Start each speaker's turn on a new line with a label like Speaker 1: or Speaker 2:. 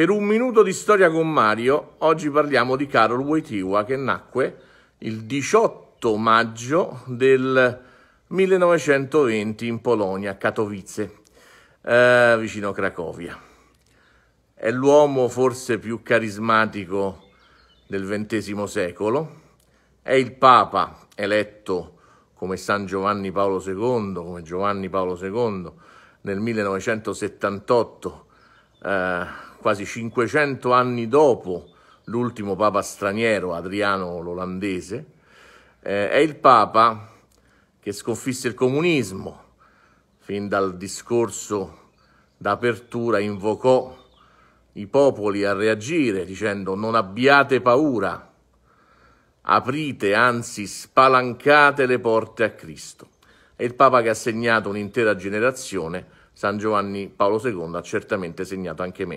Speaker 1: Per un minuto di storia con Mario, oggi parliamo di Carol Wojtyła che nacque il 18 maggio del 1920 in Polonia, a Katowice, eh, vicino Cracovia. È l'uomo forse più carismatico del XX secolo, è il Papa eletto come San Giovanni Paolo II, come Giovanni Paolo II nel 1978. Eh, quasi 500 anni dopo l'ultimo papa straniero, Adriano l'Olandese, eh, è il papa che sconfisse il comunismo, fin dal discorso d'apertura invocò i popoli a reagire dicendo non abbiate paura, aprite, anzi spalancate le porte a Cristo. È il Papa che ha segnato un'intera generazione, San Giovanni Paolo II ha certamente segnato anche
Speaker 2: me.